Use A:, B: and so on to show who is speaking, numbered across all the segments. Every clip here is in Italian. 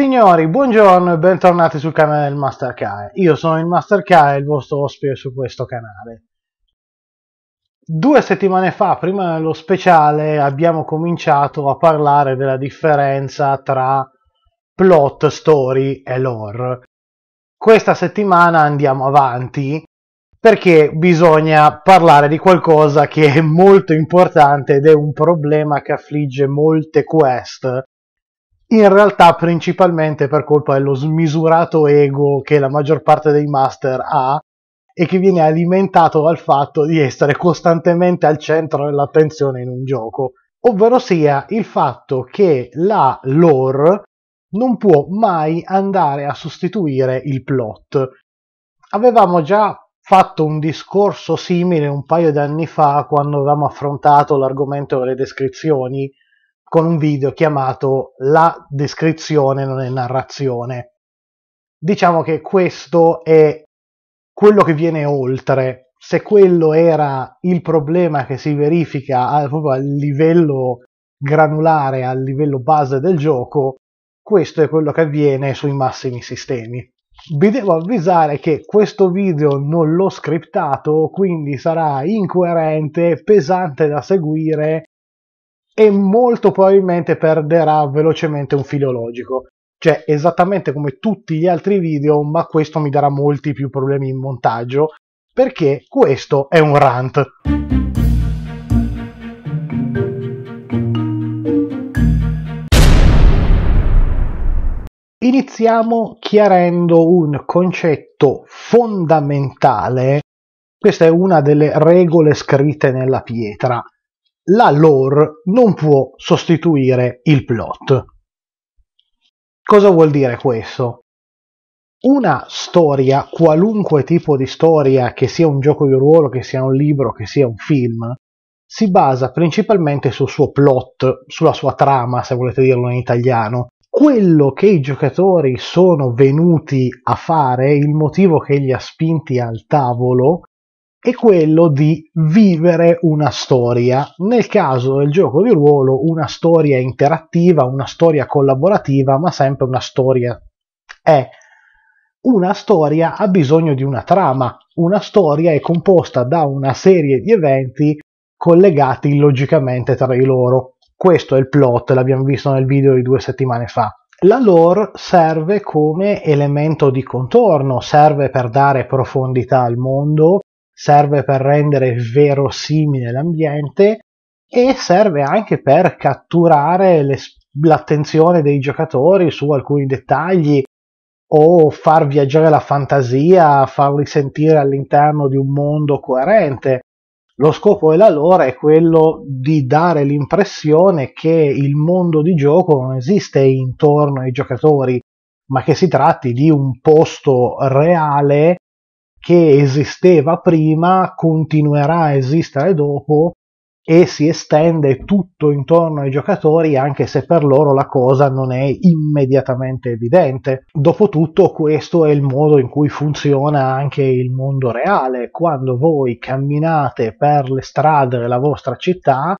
A: Signori, buongiorno e bentornati sul canale del Master Kae. Io sono il Master Kae, il vostro ospite su questo canale. Due settimane fa, prima dello speciale, abbiamo cominciato a parlare della differenza tra plot, story e lore. Questa settimana andiamo avanti perché bisogna parlare di qualcosa che è molto importante ed è un problema che affligge molte quest in realtà principalmente per colpa dello smisurato ego che la maggior parte dei master ha e che viene alimentato dal fatto di essere costantemente al centro dell'attenzione in un gioco, ovvero sia il fatto che la lore non può mai andare a sostituire il plot. Avevamo già fatto un discorso simile un paio di anni fa quando avevamo affrontato l'argomento delle descrizioni con un video chiamato La descrizione non è narrazione. Diciamo che questo è quello che viene oltre. Se quello era il problema che si verifica a, proprio a livello granulare, a livello base del gioco, questo è quello che avviene sui massimi sistemi. Vi devo avvisare che questo video non l'ho scriptato, quindi sarà incoerente, pesante da seguire e molto probabilmente perderà velocemente un filologico. Cioè, esattamente come tutti gli altri video, ma questo mi darà molti più problemi in montaggio, perché questo è un rant. Iniziamo chiarendo un concetto fondamentale. Questa è una delle regole scritte nella pietra la lore non può sostituire il plot. Cosa vuol dire questo? Una storia, qualunque tipo di storia, che sia un gioco di ruolo, che sia un libro, che sia un film, si basa principalmente sul suo plot, sulla sua trama, se volete dirlo in italiano, quello che i giocatori sono venuti a fare, il motivo che li ha spinti al tavolo è quello di vivere una storia, nel caso del gioco di ruolo una storia interattiva, una storia collaborativa, ma sempre una storia è una storia ha bisogno di una trama, una storia è composta da una serie di eventi collegati logicamente tra di loro. Questo è il plot, l'abbiamo visto nel video di due settimane fa. La lore serve come elemento di contorno, serve per dare profondità al mondo, serve per rendere verosimile l'ambiente e serve anche per catturare le, l'attenzione dei giocatori su alcuni dettagli o far viaggiare la fantasia, farli sentire all'interno di un mondo coerente. Lo scopo della lore è quello di dare l'impressione che il mondo di gioco non esiste intorno ai giocatori, ma che si tratti di un posto reale che esisteva prima continuerà a esistere dopo e si estende tutto intorno ai giocatori anche se per loro la cosa non è immediatamente evidente. Dopotutto questo è il modo in cui funziona anche il mondo reale. Quando voi camminate per le strade della vostra città,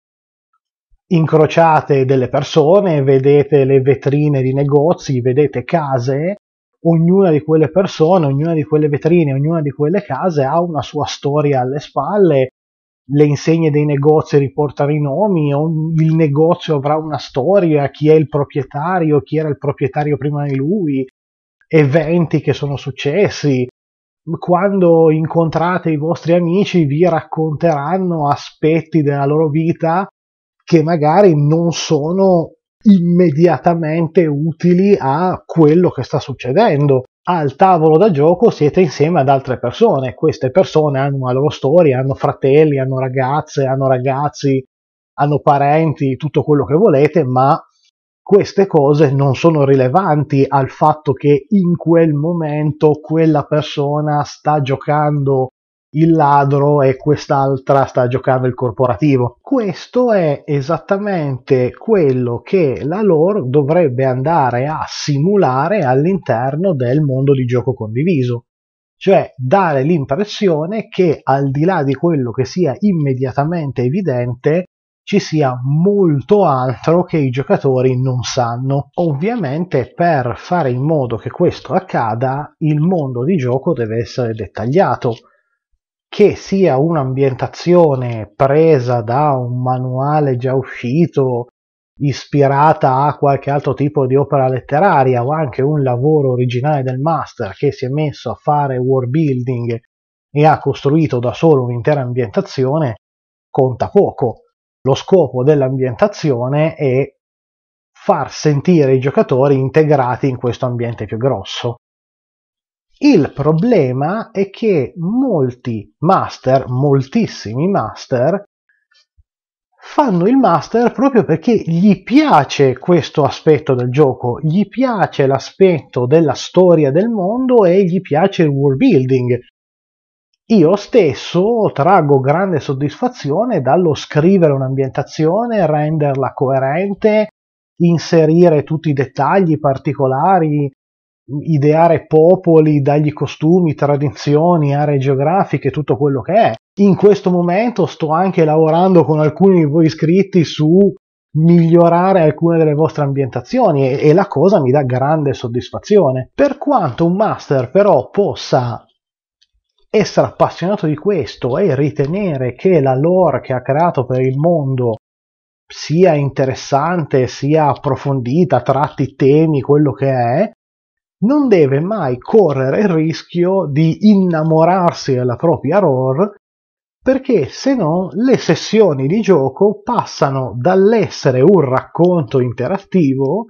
A: incrociate delle persone, vedete le vetrine di negozi, vedete case ognuna di quelle persone, ognuna di quelle vetrine, ognuna di quelle case ha una sua storia alle spalle, le insegne dei negozi riportano i nomi, il negozio avrà una storia, chi è il proprietario, chi era il proprietario prima di lui, eventi che sono successi. Quando incontrate i vostri amici vi racconteranno aspetti della loro vita che magari non sono immediatamente utili a quello che sta succedendo. Al tavolo da gioco siete insieme ad altre persone, queste persone hanno una loro storia, hanno fratelli, hanno ragazze, hanno ragazzi, hanno parenti, tutto quello che volete, ma queste cose non sono rilevanti al fatto che in quel momento quella persona sta giocando il ladro e quest'altra sta giocando il corporativo. Questo è esattamente quello che la lore dovrebbe andare a simulare all'interno del mondo di gioco condiviso, cioè dare l'impressione che al di là di quello che sia immediatamente evidente ci sia molto altro che i giocatori non sanno. Ovviamente per fare in modo che questo accada il mondo di gioco deve essere dettagliato che sia un'ambientazione presa da un manuale già uscito, ispirata a qualche altro tipo di opera letteraria o anche un lavoro originale del master che si è messo a fare world building e ha costruito da solo un'intera ambientazione, conta poco. Lo scopo dell'ambientazione è far sentire i giocatori integrati in questo ambiente più grosso. Il problema è che molti master, moltissimi master, fanno il master proprio perché gli piace questo aspetto del gioco, gli piace l'aspetto della storia del mondo e gli piace il world building. Io stesso traggo grande soddisfazione dallo scrivere un'ambientazione, renderla coerente, inserire tutti i dettagli particolari, ideare popoli, dagli costumi, tradizioni, aree geografiche, tutto quello che è. In questo momento sto anche lavorando con alcuni di voi iscritti su migliorare alcune delle vostre ambientazioni e, e la cosa mi dà grande soddisfazione. Per quanto un master però possa essere appassionato di questo e ritenere che la lore che ha creato per il mondo sia interessante, sia approfondita, tratti temi, quello che è, non deve mai correre il rischio di innamorarsi della propria ROR perché se no le sessioni di gioco passano dall'essere un racconto interattivo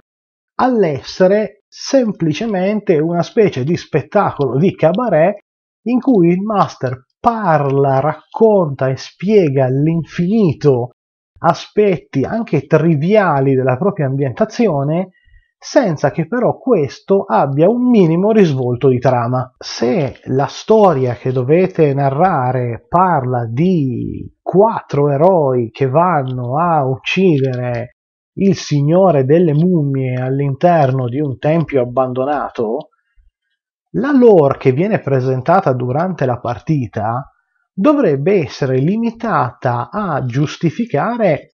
A: all'essere semplicemente una specie di spettacolo di cabaret in cui il master parla, racconta e spiega all'infinito aspetti anche triviali della propria ambientazione senza che però questo abbia un minimo risvolto di trama. Se la storia che dovete narrare parla di quattro eroi che vanno a uccidere il signore delle mummie all'interno di un tempio abbandonato, la lore che viene presentata durante la partita dovrebbe essere limitata a giustificare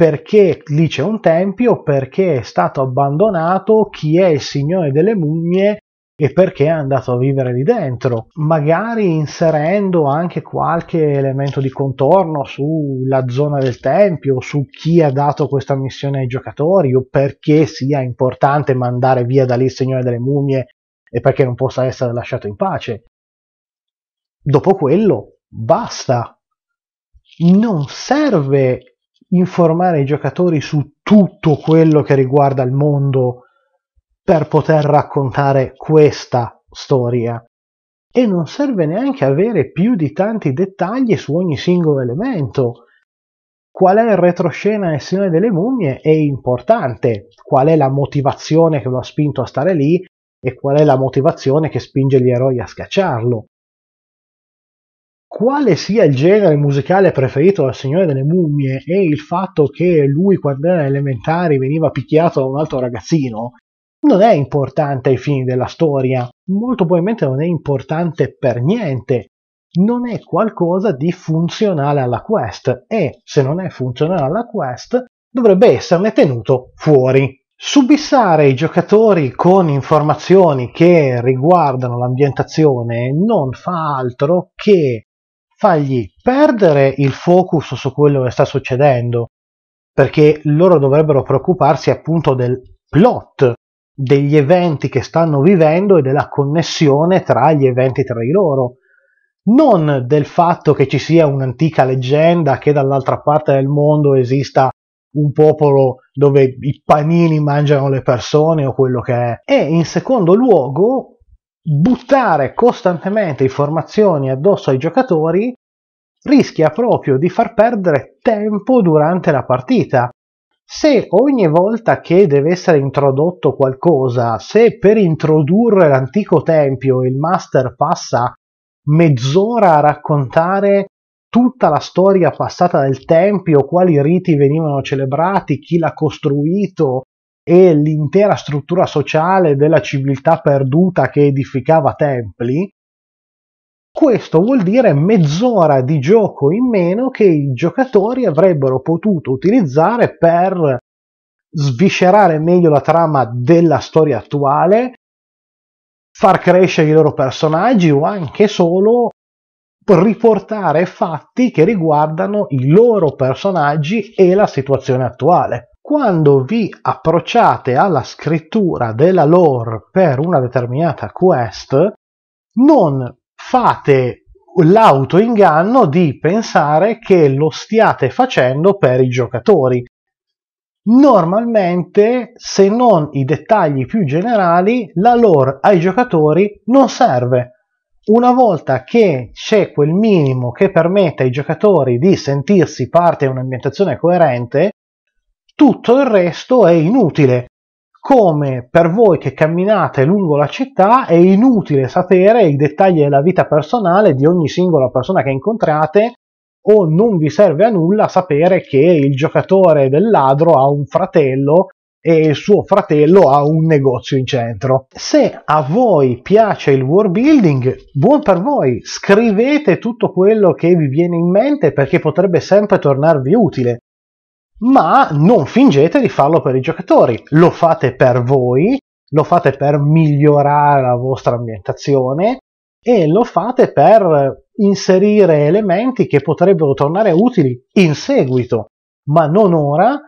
A: perché lì c'è un tempio, perché è stato abbandonato, chi è il signore delle mummie e perché è andato a vivere lì dentro, magari inserendo anche qualche elemento di contorno sulla zona del tempio, su chi ha dato questa missione ai giocatori o perché sia importante mandare via da lì il Signore delle Mummie e perché non possa essere lasciato in pace. Dopo quello, basta. Non serve informare i giocatori su tutto quello che riguarda il mondo per poter raccontare questa storia. E non serve neanche avere più di tanti dettagli su ogni singolo elemento. Qual è il retroscena nel Signore delle Mummie è importante, qual è la motivazione che lo ha spinto a stare lì e qual è la motivazione che spinge gli eroi a scacciarlo quale sia il genere musicale preferito dal Signore delle Mummie e il fatto che lui quando era elementare veniva picchiato da un altro ragazzino non è importante ai fini della storia, molto probabilmente non è importante per niente, non è qualcosa di funzionale alla quest e se non è funzionale alla quest dovrebbe esserne tenuto fuori. Subissare i giocatori con informazioni che riguardano l'ambientazione non fa altro che fagli perdere il focus su quello che sta succedendo, perché loro dovrebbero preoccuparsi appunto del plot, degli eventi che stanno vivendo e della connessione tra gli eventi tra di loro, non del fatto che ci sia un'antica leggenda che dall'altra parte del mondo esista un popolo dove i panini mangiano le persone o quello che è. E in secondo luogo buttare costantemente informazioni addosso ai giocatori rischia proprio di far perdere tempo durante la partita. Se ogni volta che deve essere introdotto qualcosa, se per introdurre l'antico tempio il master passa mezz'ora a raccontare tutta la storia passata del tempio, quali riti venivano celebrati, chi l'ha costruito, e l'intera struttura sociale della civiltà perduta che edificava templi, questo vuol dire mezz'ora di gioco in meno che i giocatori avrebbero potuto utilizzare per sviscerare meglio la trama della storia attuale, far crescere i loro personaggi o anche solo riportare fatti che riguardano i loro personaggi e la situazione attuale quando vi approcciate alla scrittura della lore per una determinata quest, non fate l'autoinganno di pensare che lo stiate facendo per i giocatori. Normalmente, se non i dettagli più generali, la lore ai giocatori non serve. Una volta che c'è quel minimo che permette ai giocatori di sentirsi parte di un'ambientazione coerente, tutto il resto è inutile. Come per voi che camminate lungo la città è inutile sapere i dettagli della vita personale di ogni singola persona che incontrate o non vi serve a nulla sapere che il giocatore del ladro ha un fratello e il suo fratello ha un negozio in centro. Se a voi piace il world building, buon per voi, scrivete tutto quello che vi viene in mente perché potrebbe sempre tornarvi utile ma non fingete di farlo per i giocatori, lo fate per voi, lo fate per migliorare la vostra ambientazione e lo fate per inserire elementi che potrebbero tornare utili in seguito, ma non ora,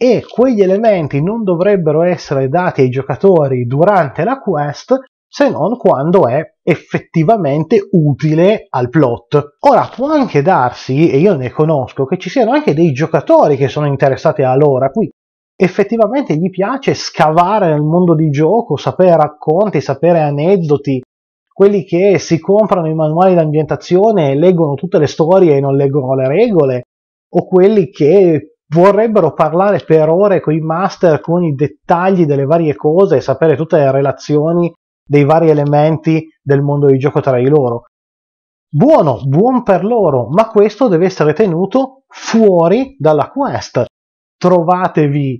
A: e quegli elementi non dovrebbero essere dati ai giocatori durante la quest, se non quando è effettivamente utile al plot. Ora può anche darsi, e io ne conosco, che ci siano anche dei giocatori che sono interessati a lore, cui effettivamente gli piace scavare nel mondo di gioco, sapere racconti, sapere aneddoti, quelli che si comprano i manuali d'ambientazione e leggono tutte le storie e non leggono le regole, o quelli che vorrebbero parlare per ore con i master, con i dettagli delle varie cose e sapere tutte le relazioni dei vari elementi del mondo di gioco tra di loro. Buono, buon per loro, ma questo deve essere tenuto fuori dalla quest. Trovatevi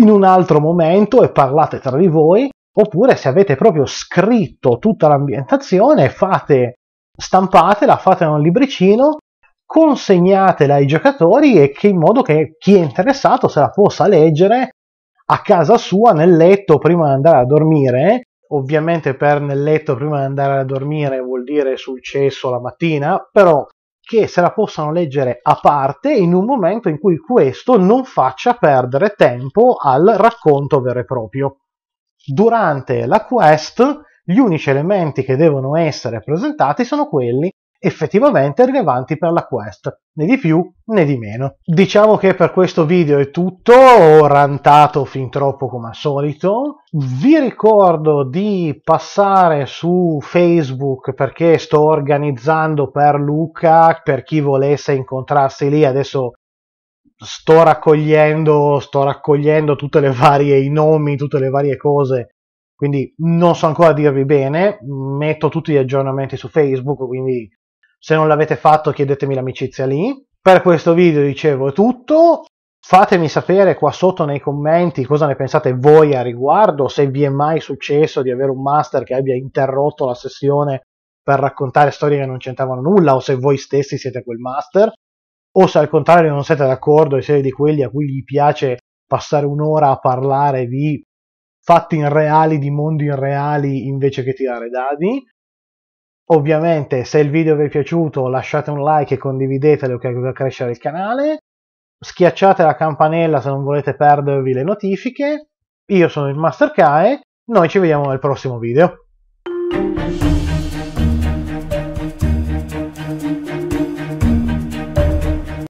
A: in un altro momento e parlate tra di voi, oppure se avete proprio scritto tutta l'ambientazione, fate, stampatela, fate in un libricino, consegnatela ai giocatori e che in modo che chi è interessato se la possa leggere a casa sua, nel letto, prima di andare a dormire, ovviamente per nel letto prima di andare a dormire vuol dire sul cesso la mattina, però che se la possano leggere a parte in un momento in cui questo non faccia perdere tempo al racconto vero e proprio. Durante la quest gli unici elementi che devono essere presentati sono quelli effettivamente rilevanti per la quest, né di più né di meno. Diciamo che per questo video è tutto, ho rantato fin troppo come al solito, vi ricordo di passare su Facebook perché sto organizzando per Luca, per chi volesse incontrarsi lì, adesso sto raccogliendo, sto raccogliendo tutte le varie, i nomi, tutte le varie cose quindi non so ancora dirvi bene, metto tutti gli aggiornamenti su Facebook, quindi se non l'avete fatto chiedetemi l'amicizia lì. Per questo video dicevo è tutto. Fatemi sapere qua sotto nei commenti cosa ne pensate voi a riguardo, se vi è mai successo di avere un master che abbia interrotto la sessione per raccontare storie che non c'entravano nulla o se voi stessi siete quel master o se al contrario non siete d'accordo e siete di quelli a cui gli piace passare un'ora a parlare di fatti irreali, di mondi irreali invece che tirare dadi. Ovviamente se il video vi è piaciuto lasciate un like e condividetelo che aiuta a crescere il canale. Schiacciate la campanella se non volete perdervi le notifiche. Io sono il Master Kae, noi ci vediamo nel prossimo video.